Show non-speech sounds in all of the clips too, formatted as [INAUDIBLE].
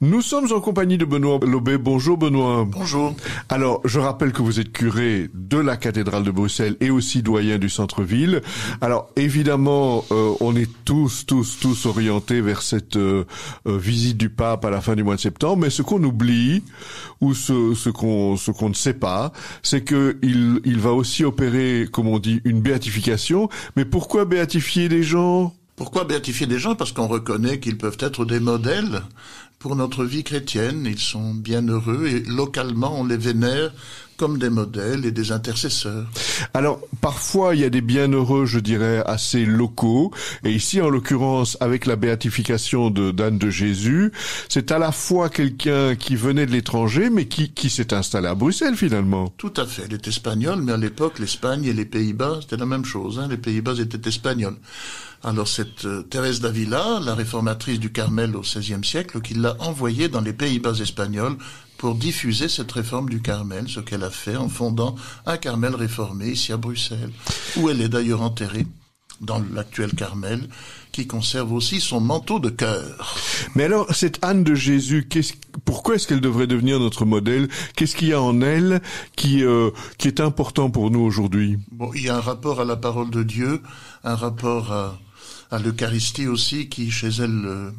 Nous sommes en compagnie de Benoît Lobé. Bonjour Benoît. Bonjour. Alors, je rappelle que vous êtes curé de la cathédrale de Bruxelles et aussi doyen du centre-ville. Alors, évidemment, euh, on est tous, tous, tous orientés vers cette euh, euh, visite du pape à la fin du mois de septembre. Mais ce qu'on oublie ou ce, qu'on ne sait pas, c'est qu'il va aussi opérer, comme on dit, une béatification. Mais pourquoi béatifier des gens pourquoi béatifier des gens Parce qu'on reconnaît qu'ils peuvent être des modèles pour notre vie chrétienne. Ils sont bien heureux et localement on les vénère comme des modèles et des intercesseurs. Alors parfois il y a des bienheureux, je dirais, assez locaux. Et ici, en l'occurrence, avec la béatification de d'Anne de Jésus, c'est à la fois quelqu'un qui venait de l'étranger, mais qui, qui s'est installé à Bruxelles finalement. Tout à fait. Elle est espagnole, mais à l'époque, l'Espagne et les Pays-Bas, c'était la même chose. Hein. Les Pays-Bas étaient espagnols. Alors cette euh, Thérèse d'Avila, la réformatrice du Carmel au XVIe siècle, qui l'a envoyée envoyé dans les Pays-Bas espagnols pour diffuser cette réforme du Carmel, ce qu'elle a fait en fondant un Carmel réformé ici à Bruxelles, où elle est d'ailleurs enterrée dans l'actuel Carmel, qui conserve aussi son manteau de cœur. Mais alors, cette Anne de Jésus, pourquoi est-ce qu'elle devrait devenir notre modèle Qu'est-ce qu'il y a en elle qui, euh, qui est important pour nous aujourd'hui bon, Il y a un rapport à la parole de Dieu, un rapport à, l'Eucharistie aussi, qui chez elle... Euh,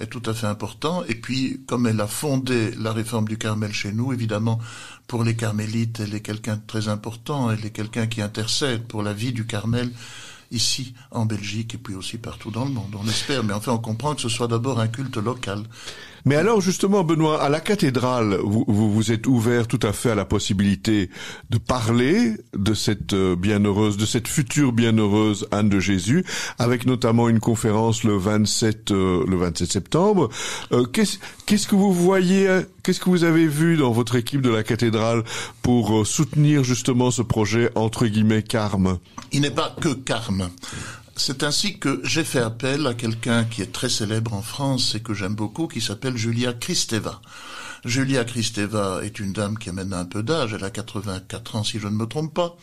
est tout à fait important. Et puis, comme elle a fondé la réforme du Carmel chez nous, évidemment, pour les carmélites, elle est quelqu'un de très important, elle est quelqu'un qui intercède pour la vie du Carmel ici en Belgique et puis aussi partout dans le monde, on espère, mais enfin on comprend que ce soit d'abord un culte local mais alors justement, Benoît, à la cathédrale, vous, vous, êtes ouvert tout à fait à la possibilité de parler de cette euh, bienheureuse, de cette future bienheureuse Anne de Jésus, avec notamment une conférence le 27 euh, le septembre. Euh, qu'est-ce qu'est-ce que vous voyez, qu'est-ce que vous avez vu dans votre équipe de la cathédrale pour soutenir justement ce projet entre guillemets carme Il n'est pas que carme. C'est ainsi que j'ai fait appel à quelqu'un qui est très célèbre en France et que j'aime beaucoup, qui s'appelle Julia Kristeva. Julia Kristeva est une dame qui a maintenant un peu d'âge, elle a 84 ans si je ne me trompe pas.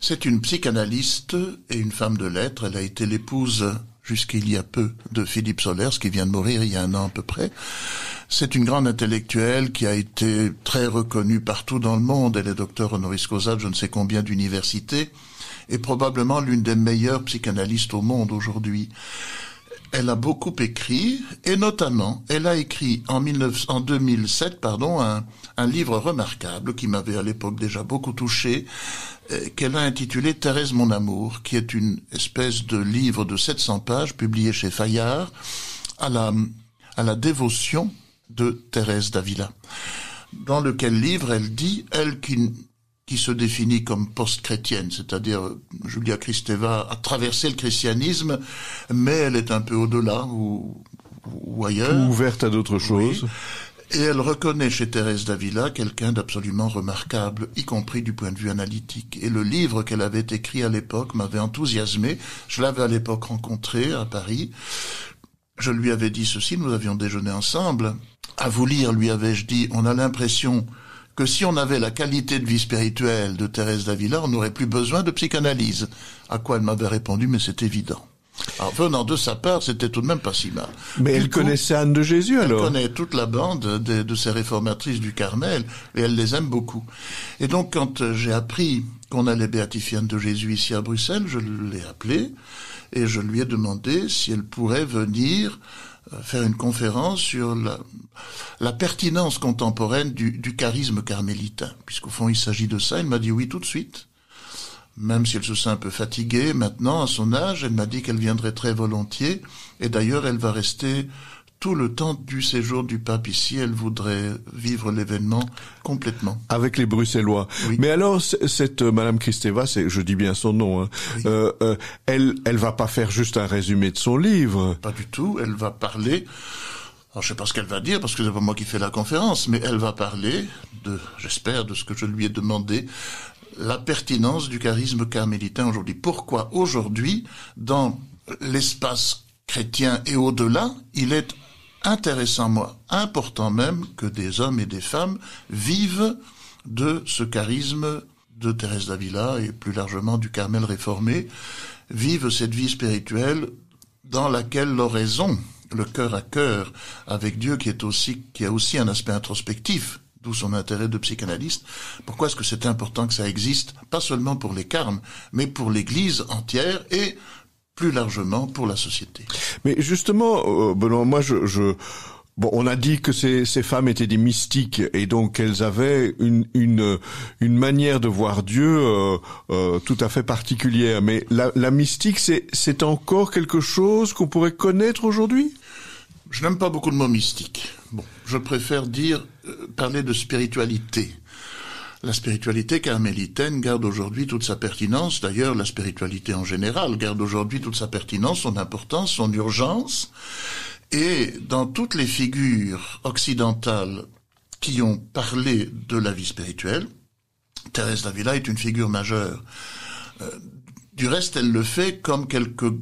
C'est une psychanalyste et une femme de lettres, elle a été l'épouse jusqu'il y a peu de Philippe Solers, qui vient de mourir il y a un an à peu près. C'est une grande intellectuelle qui a été très reconnue partout dans le monde. Elle est docteur honoris causa de je ne sais combien d'universités et probablement l'une des meilleures psychanalystes au monde aujourd'hui. Elle a beaucoup écrit et notamment, elle a écrit en, 2007 pardon, un, livre remarquable qui m'avait à l'époque déjà beaucoup touché, euh, qu'elle a intitulé Thérèse mon amour, qui est une espèce de livre de 700 pages publié chez Fayard à la, à la dévotion de Thérèse d'Avila, dans lequel livre elle dit, elle qui, se définit comme post-chrétienne, c'est-à-dire euh, Julia Kristeva a traversé le christianisme, mais elle est un peu au-delà ou, ailleurs. ouverte à d'autres choses. Et elle reconnaît chez Thérèse d'Avila quelqu'un d'absolument remarquable, y compris du point de vue analytique. Et le livre qu'elle avait écrit à l'époque m'avait enthousiasmé. Je l'avais à l'époque rencontré à Paris. Je lui avais dit ceci, nous avions déjeuné ensemble. À vous lire, lui avais-je dit, on a l'impression que si on avait la qualité de vie spirituelle de Thérèse d'Avila, on n'aurait plus besoin de psychanalyse. À quoi elle m'avait répondu, mais c'est évident. Alors, venant de sa part, c'était tout de même pas si mal. Mais elle connaissait Anne de Jésus, alors Elle connaît toute la bande de, ces réformatrices du Carmel, et elle les aime beaucoup. Et donc, quand euh, j'ai appris qu'on allait béatifier Anne de Jésus ici à Bruxelles, je l'ai appelée, et je lui ai demandé si elle pourrait venir faire une conférence sur la, pertinence contemporaine du, du charisme carmélitain, puisqu'au fond il s'agit de ça. Elle m'a dit oui tout de suite, même si elle se sent un peu fatiguée maintenant à son âge. Elle m'a dit qu'elle viendrait très volontiers, et d'ailleurs elle va rester tout le temps du séjour du pape ici. Elle voudrait vivre l'événement complètement. Avec les Bruxellois. Mais alors, cette Madame euh, Madame Kristeva, je dis bien son nom, hein, euh, euh, elle, elle va pas faire juste un résumé de son livre. Pas du tout. Elle va parler. je je sais pas ce qu'elle va dire parce que c'est pas moi qui fais la conférence, mais elle va parler de, j'espère, de ce que je lui ai demandé, la pertinence du charisme carmélitain aujourd'hui. Pourquoi aujourd'hui, dans l'espace chrétien et au-delà, il est intéressant moi important même que des hommes et des femmes vivent de ce charisme de Thérèse d'Avila et plus largement du Carmel réformé, vivent cette vie spirituelle dans laquelle l'oraison, le cœur à cœur avec Dieu qui est aussi, qui a aussi un aspect introspectif, d'où son intérêt de psychanalyste. Pourquoi est-ce que c'est important que ça existe, pas seulement pour les carmes, mais pour l'Église entière et plus largement pour la société. Mais justement, euh, Benoît, moi je, je... Bon, on a dit que ces, ces, femmes étaient des mystiques et donc elles avaient une, une, une manière de voir Dieu euh, euh, tout à fait particulière. Mais la, la mystique, c'est encore quelque chose qu'on pourrait connaître aujourd'hui Je n'aime pas beaucoup le mot mystique. Bon, je préfère dire parler de spiritualité la spiritualité carmélitaine garde aujourd'hui toute sa pertinence, d'ailleurs la spiritualité en général garde aujourd'hui toute sa pertinence, son importance, son urgence, et dans toutes les figures occidentales qui ont parlé de la vie spirituelle, Thérèse d'Avila est une figure majeure. Euh, du reste, elle le fait comme quelques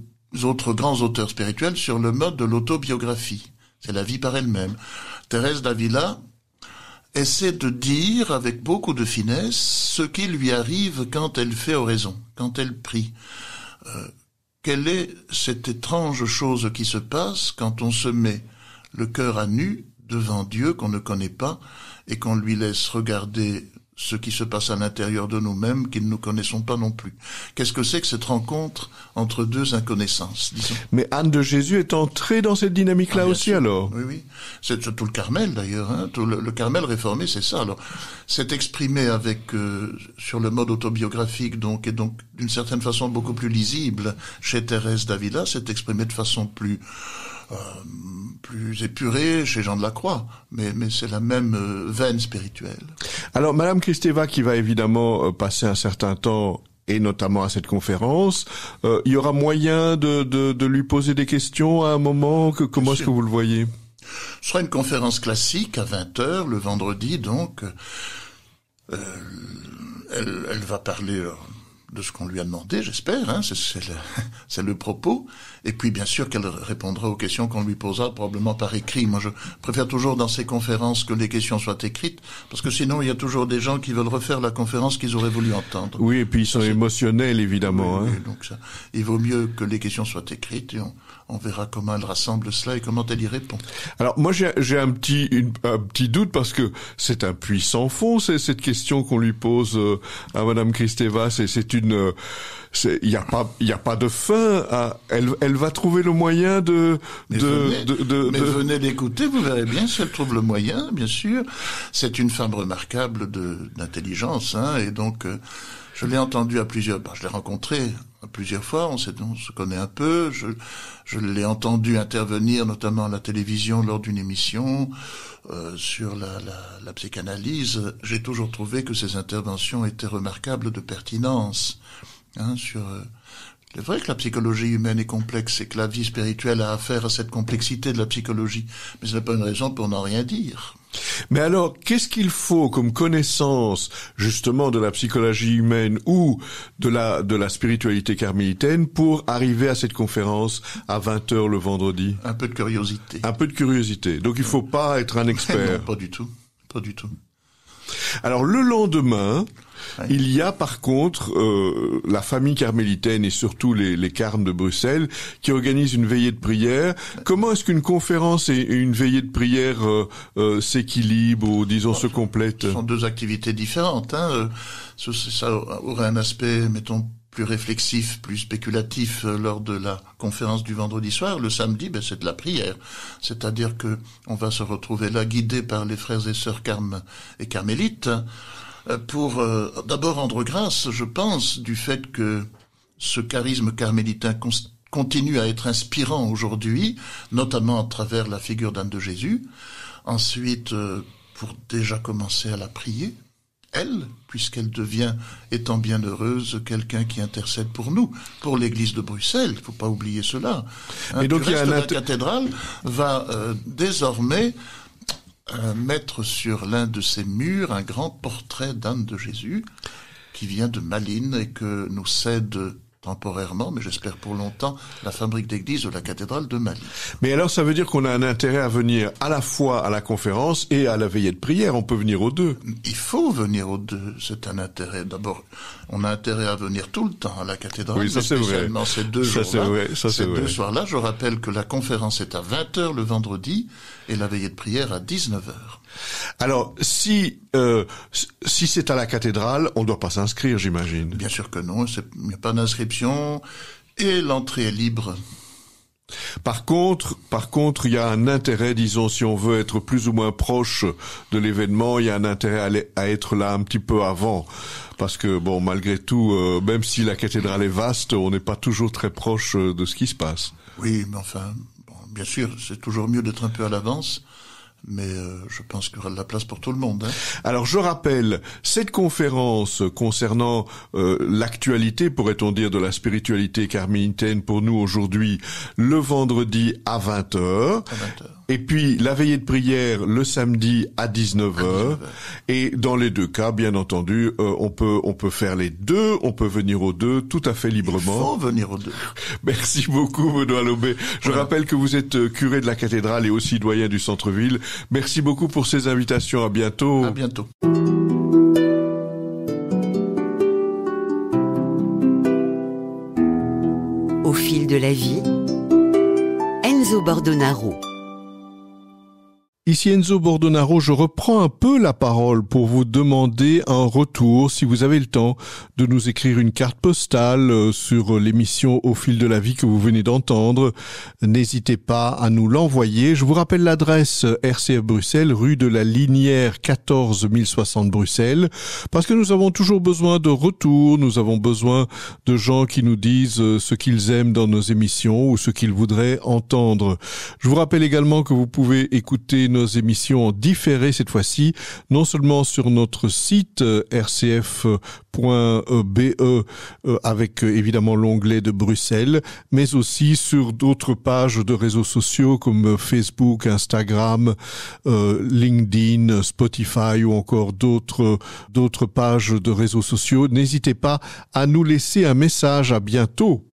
autres grands auteurs spirituels sur le mode de l'autobiographie. C'est la vie par elle-même. Thérèse d'Avila, essaie de dire avec beaucoup de finesse ce qui lui arrive quand elle fait oraison, quand elle prie. Euh, quelle est cette étrange chose qui se passe quand on se met le cœur à nu devant Dieu qu'on ne connaît pas et qu'on lui laisse regarder ce qui se passe à l'intérieur de nous-mêmes qu'ils ne nous connaissons pas non plus. Qu'est-ce que c'est que cette rencontre entre deux inconnaissances disons Mais Anne de Jésus est entrée dans cette dynamique-là ah, aussi alors Oui, oui. C'est tout le Carmel d'ailleurs. Hein. Tout le, Carmel réformé, c'est ça. Alors, c'est exprimé avec euh, sur le mode autobiographique donc et donc d'une certaine façon beaucoup plus lisible chez Thérèse d'Avila. C'est exprimé de façon plus euh, plus épuré chez Jean de la Croix, mais, mais c'est la même euh, veine spirituelle. Alors, Madame Kristeva, qui va évidemment euh, passer un certain temps et notamment à cette conférence. il euh, y aura moyen de, lui poser des questions à un moment Comment est-ce que vous le voyez Ce sera une conférence classique à 20h le vendredi, donc euh, elle, va parler de ce qu'on lui a demandé, j'espère, hein, [LAUGHS] c'est le propos. Et puis, bien sûr, qu'elle répondra aux questions qu'on lui posera, probablement par écrit. Moi, je préfère toujours dans ces conférences que les questions soient écrites, parce que sinon, il y a toujours des gens qui veulent refaire la conférence qu'ils auraient voulu entendre. Oui, et puis ils sont émotionnels, évidemment. hein. Donc, ça, il vaut mieux que les questions soient écrites et on, verra comment elle rassemble cela et comment elle y répond. Alors moi j'ai un petit un petit doute parce que c'est un puissant fond c'est cette question qu'on lui pose euh, à Madame Kristeva et c'est une euh, il n'y a pas, il y a pas de fin. À, elle, elle va trouver le moyen de. de, venez, de, l'écouter, vous verrez bien si elle trouve le moyen, bien sûr. C'est une femme remarquable d'intelligence, hein, et donc. Euh, je l'ai entendue à plusieurs, bah, je l'ai rencontrée plusieurs fois, on, se connaît un peu, je, je l'ai entendu intervenir notamment à la télévision lors d'une émission euh, sur la, la, la psychanalyse, j'ai toujours trouvé que ses interventions étaient remarquables de pertinence. Hein, sur, euh, c'est vrai que la psychologie humaine est complexe et que la vie spirituelle a affaire à cette complexité de la psychologie, mais ce n'est pas une raison pour n'en rien dire. Mais alors, qu'est-ce qu'il faut comme connaissance justement de la psychologie humaine ou de la de la spiritualité carmélitaine pour arriver à cette conférence à 20h le vendredi Un peu de curiosité. Un peu de curiosité. Donc il ne faut pas être un [LAUGHS] expert. non, pas du tout. Pas du tout. Alors le lendemain, il y a par contre euh, la famille carmélitaine et surtout les, les carmes de Bruxelles qui organisent une veillée de prière. Comment est-ce qu'une conférence et une veillée de prière euh, euh, s'équilibrent ou disons se complètent Ce sont deux activités différentes. Hein. Ça aurait un aspect, mettons, plus réflexif, plus spéculatif lors de la conférence du vendredi soir. Le samedi, ben, c'est de la prière. C'est-à-dire que on va se retrouver là guidé par les frères et sœurs carmes et carmélites euh, pour euh, d'abord rendre grâce, je pense, du fait que ce charisme carmélitain continue à être inspirant aujourd'hui, notamment à travers la figure d'Anne de Jésus. Ensuite, euh, pour déjà commencer à la prier, elle, puisqu'elle devient, étant bienheureuse, quelqu'un qui intercède pour nous, pour l'Église de Bruxelles. Il faut pas oublier cela. Et hein, donc, la cathédrale va désormais mettre sur l'un de ses murs un grand portrait d'Anne de Jésus qui vient de Malines et que nous cède temporairement, mais j'espère pour longtemps, la fabrique d'église de la cathédrale de Mali. Mais alors, ça veut dire qu'on a un intérêt à venir à la fois à la conférence et à la veillée de prière. On peut venir aux deux. Il faut venir aux deux. C'est un intérêt. D'abord, on a intérêt à venir tout le temps à la cathédrale. Oui, ça c'est vrai. Ces deux ça c'est vrai. ces deux soirs-là, je rappelle que la conférence est à 20h le vendredi et la veillée de prière à 19h. Alors, si euh, si c'est à la cathédrale, on ne doit pas s'inscrire, j'imagine. Bien sûr que non, il n'y a pas d'inscription et l'entrée est libre. Par contre, par contre, il y a un intérêt, disons, si on veut être plus ou moins proche de l'événement, il y a un intérêt à, être là un petit peu avant, parce que bon, malgré tout, euh, même si la cathédrale est vaste, on n'est pas toujours très proche euh, de ce qui se passe. Oui, mais enfin, bien sûr, c'est toujours mieux d'être un peu à l'avance mais euh, je pense qu'il y aura de la place pour tout le monde. Hein. Alors je rappelle, cette conférence concernant euh, l'actualité, pourrait-on dire, de la spiritualité carmélitaine pour nous aujourd'hui, le vendredi à 20h. Et puis la veillée de prière le samedi à 19h. Et dans les deux cas, bien entendu, euh, on peut on peut faire les deux, on peut venir aux deux tout à fait librement. Il venir aux deux. [LAUGHS] Merci beaucoup Benoît Lobé. Je rappelle que vous êtes curé de la cathédrale et aussi doyen du centre-ville. Merci beaucoup pour ces invitations. À bientôt. À bientôt. Au fil de la vie, Enzo Bordonaro. Ici Enzo Bordonaro, je reprends un peu la parole pour vous demander un retour, si vous avez le temps, de nous écrire une carte postale euh, sur euh, l'émission Au fil de la vie que vous venez d'entendre. N'hésitez pas à nous l'envoyer. Je vous rappelle l'adresse euh, RCF Bruxelles, rue de la Linière 14 1060 Bruxelles, parce que nous avons toujours besoin de retours, nous avons besoin de gens qui nous disent ce qu'ils aiment dans nos émissions ou ce qu'ils voudraient entendre. Je vous rappelle également que vous pouvez écouter nos émissions différées cette fois-ci, non seulement sur notre site euh, rcf.be euh, avec euh, évidemment l'onglet de Bruxelles, mais aussi sur d'autres pages de réseaux sociaux comme Facebook, Instagram, LinkedIn, Spotify ou encore d'autres d'autres pages de réseaux sociaux. N'hésitez pas à nous laisser un message. À bientôt.